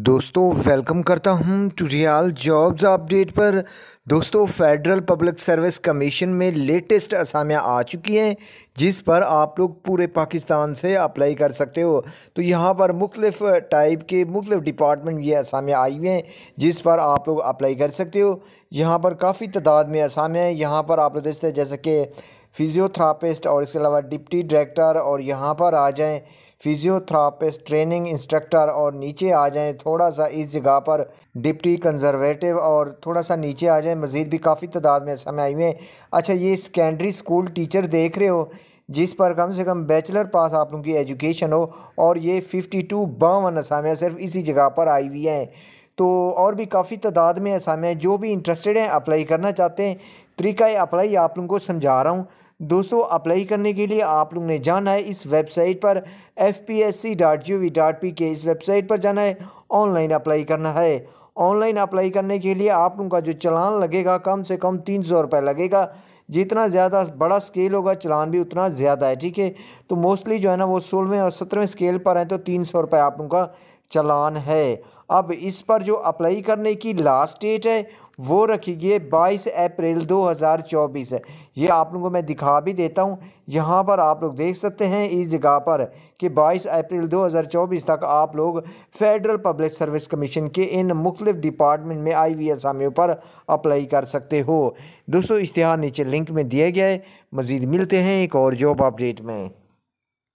दोस्तों वेलकम करता हूं टुरियाल जॉब्स अपडेट पर दोस्तों फेडरल पब्लिक सर्विस कमीशन में लेटेस्ट असामियाँ आ चुकी हैं जिस पर आप लोग पूरे पाकिस्तान से अप्लाई कर सकते हो तो यहाँ पर मुख्तफ टाइप के मुख्तफ डिपार्टमेंट ये असामियाँ आई हुई हैं जिस पर आप लोग अप्लाई कर सकते हो यहाँ पर काफ़ी तादाद में असामियाँ हैं यहाँ पर आप लोग देखते हैं जैसे कि फिजियोथरापिस्ट और इसके अलावा डिप्टी डायरेक्टर और यहाँ पर आ जाएँ फिजियोथरापिस्ट ट्रेनिंग इंस्ट्रक्टर और नीचे आ जाएं थोड़ा सा इस जगह पर डिप्टी कंजर्वेटिव और थोड़ा सा नीचे आ जाएं मज़ीद भी काफ़ी तादाद में समय हुए अच्छा ये सेकेंडरी स्कूल टीचर देख रहे हो जिस पर कम से कम बैचलर पास आप लोगों की एजुकेशन हो और ये फ़िफ्टी टू बावन असामियाँ सिर्फ इसी जगह पर आई हुई हैं तो और भी काफ़ी तादाद में असामियाँ जो भी इंटरेस्टेड हैं अप्लाई करना चाहते हैं तरीका अप्लाई आप लोगों को समझा रहा हूँ दोस्तों अप्लाई करने के लिए आप लोग ने जाना है इस वेबसाइट पर F P S C dot G O V dot P K इस वेबसाइट पर जाना है ऑनलाइन अप्लाई करना है ऑनलाइन अप्लाई करने के लिए आप लोगों का जो चलान लगेगा कम से कम तीन सौ रुपये लगेगा जितना ज़्यादा बड़ा स्केल होगा चलान भी उतना ज़्यादा है ठीक है तो मोस्टली जो है ना वो सोलहवें और सत्रहवें स्केल पर हैं तो तीन सौ रुपये आप लोगों का चलान है अब इस पर जो अप्लाई करने की लास्ट डेट है वो रखी गई है बाईस अप्रैल 2024 है ये आप लोगों को मैं दिखा भी देता हूँ यहाँ पर आप लोग देख सकते हैं इस जगह पर कि 22 अप्रैल 2024 तक आप लोग फेडरल पब्लिक सर्विस कमीशन के इन मुख्तलिफ डिपार्टमेंट में आई वी असामियों पर अप्लाई कर सकते हो दोस्तों इश्तहार नीचे लिंक में दिया गया है मज़ीद मिलते हैं एक और जॉब अपडेट में